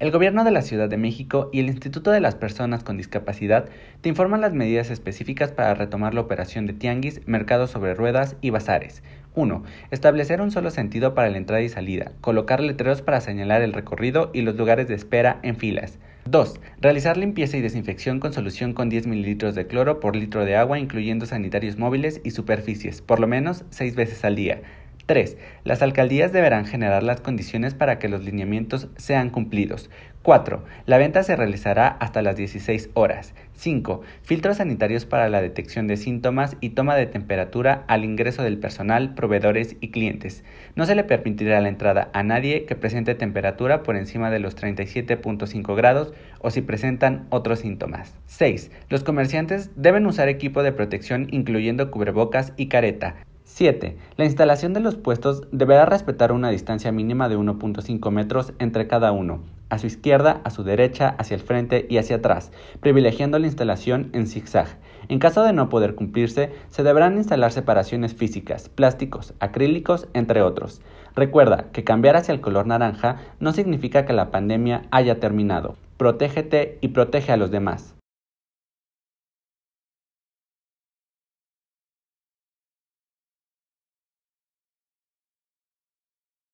El Gobierno de la Ciudad de México y el Instituto de las Personas con Discapacidad te informan las medidas específicas para retomar la operación de tianguis, mercados sobre ruedas y bazares. 1. Establecer un solo sentido para la entrada y salida. Colocar letreros para señalar el recorrido y los lugares de espera en filas. 2. Realizar limpieza y desinfección con solución con 10 mililitros de cloro por litro de agua, incluyendo sanitarios móviles y superficies, por lo menos 6 veces al día. 3. Las alcaldías deberán generar las condiciones para que los lineamientos sean cumplidos. 4. La venta se realizará hasta las 16 horas. 5. Filtros sanitarios para la detección de síntomas y toma de temperatura al ingreso del personal, proveedores y clientes. No se le permitirá la entrada a nadie que presente temperatura por encima de los 37.5 grados o si presentan otros síntomas. 6. Los comerciantes deben usar equipo de protección incluyendo cubrebocas y careta. 7. La instalación de los puestos deberá respetar una distancia mínima de 1.5 metros entre cada uno, a su izquierda, a su derecha, hacia el frente y hacia atrás, privilegiando la instalación en zigzag. En caso de no poder cumplirse, se deberán instalar separaciones físicas, plásticos, acrílicos, entre otros. Recuerda que cambiar hacia el color naranja no significa que la pandemia haya terminado. Protégete y protege a los demás.